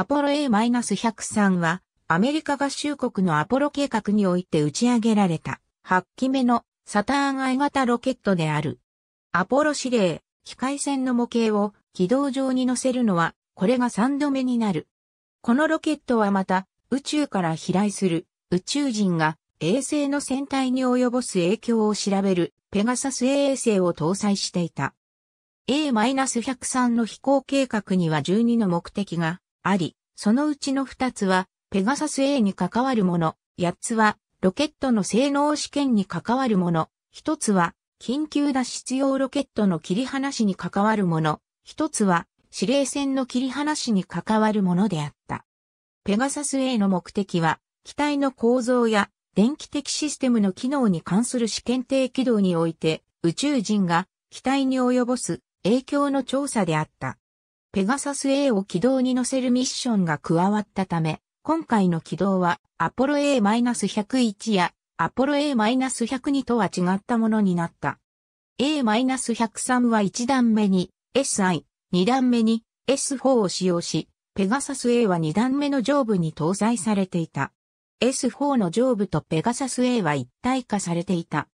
アポロ A-103 は、アメリカ合衆国のアポロ計画において打ち上げられた、8機目のサターン I 型ロケットである。アポロ指令、機械船の模型を軌道上に乗せるのは、これが3度目になる。このロケットはまた、宇宙から飛来する宇宙人が衛星の船体に及ぼす影響を調べるペガサス衛星を搭載していた。A-103 の飛行計画には12の目的があり、そのうちの2つは、ペガサス A に関わるもの、8つは、ロケットの性能試験に関わるもの、1つは、緊急脱出用ロケットの切り離しに関わるもの、1つは、指令船の切り離しに関わるものであった。ペガサス A の目的は、機体の構造や電気的システムの機能に関する試験定軌道において、宇宙人が機体に及ぼす影響の調査であった。ペガサス A を軌道に乗せるミッションが加わったため、今回の軌道はアポロ A-101 やアポロ A-102 とは違ったものになった。A-103 は1段目に SI、2段目に S4 を使用し、ペガサス A は2段目の上部に搭載されていた。S4 の上部とペガサス A は一体化されていた。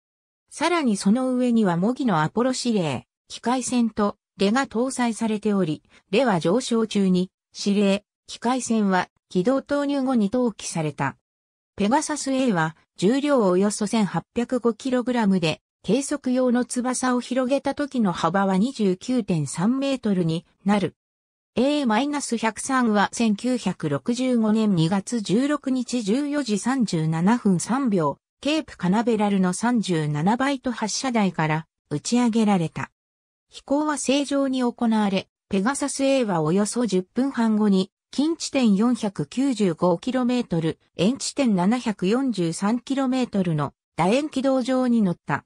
さらにその上には模擬のアポロ指令、機械船とレが搭載されており、レは上昇中に、指令、機械船は軌道投入後に投棄された。ペガサス A は重量およそ 1805kg で、計測用の翼を広げた時の幅は29.3メートルになる。A-103 は1965年2月16日14時37分3秒、ケープカナベラルの37バイト発射台から打ち上げられた。飛行は正常に行われ、ペガサス A はおよそ10分半後に、近地点 495km、遠地点 743km の楕円軌道上に乗った。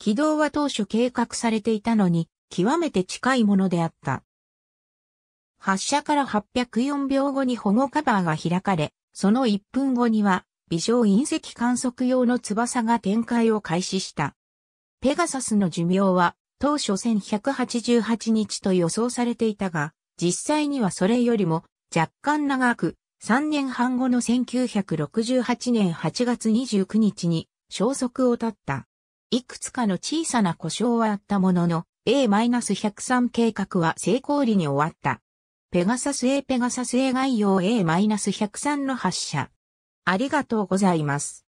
軌道は当初計画されていたのに、極めて近いものであった。発射から804秒後に保護カバーが開かれ、その1分後には、微小隕石観測用の翼が展開を開始した。ペガサスの寿命は当初1188日と予想されていたが、実際にはそれよりも若干長く、3年半後の1968年8月29日に消息を絶った。いくつかの小さな故障はあったものの、A-103 計画は成功裏に終わった。ペガサス A ペガサス A 概要 A-103 の発射。ありがとうございます。